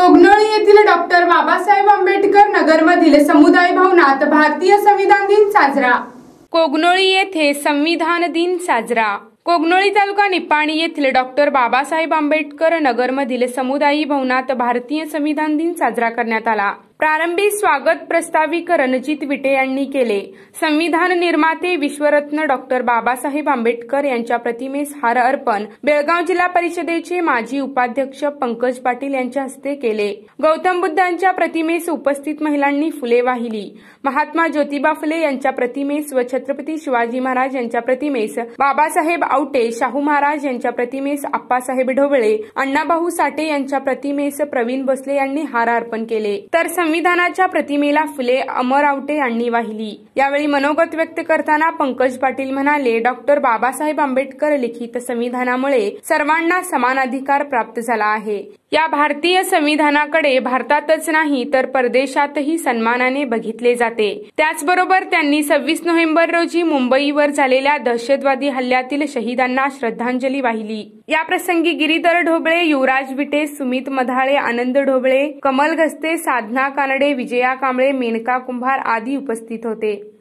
कोगनोळी येथील डॉक्टर बाबासाहेब आंबेडकर नगरमधील समुदाय भवनात भारतीय संविधान दिन साजरा कोगनोळी येथे संविधान दिन साजरा कोगनोळी तालुका निपाणी येथील डॉक्टर बाबासाहेब आंबेडकर नगरमधील समुदायी भवनात भारतीय संविधान दिन साजरा करण्यात आला प्रारंभी स्वागत प्रस्ताविक रणजित विटे यांनी केले संविधान निर्माते विश्वरत्न डॉक्टर बाबासाहेब आंबेडकर यांच्या प्रतिमेस हार अर्पण बेळगाव जिल्हा परिषदेचे माजी उपाध्यक्ष पंकज पाटील यांच्या हस्ते केले गौतम बुद्धांच्या प्रतिमेस उपस्थित महिलांनी फुले वाहिली महात्मा ज्योतिबा फुले यांच्या प्रतिमेस व छत्रपती शिवाजी महाराज यांच्या प्रतिमेस बाबासाहेब आवटे शाहू महाराज यांच्या प्रतिमेस अप्पासाहेब ढोबळे अण्णाभाऊ साठे यांच्या प्रतिमेस प्रवीण भोसले यांनी हार अर्पण केले तर संविधानाच्या प्रतिमेला फुले अमर आवटे यांनी वाहिली यावेळी मनोगत व्यक्त करताना पंकज पाटील म्हणाले डॉक्टर बाबासाहेब आंबेडकर लिखित संविधानामुळे सर्वांना समान अधिकार प्राप्त झाला आहे या भारतीय संविधानाकडे भारतातच नाही तर परदेशातही सन्मानाने बघितले जाते त्याचबरोबर त्यांनी सव्वीस नोव्हेंबर रोजी मुंबईवर झालेल्या दहशतवादी हल्ल्यातील शहीदांना श्रद्धांजली वाहिली या प्रसंगी गिरीधर ढोबळे युवराज विटे सुमित मधाळे आनंद ढोबळे कमल घस्ते साधना कानडे विजया कांबळे मेनका कुंभार आदी उपस्थित होते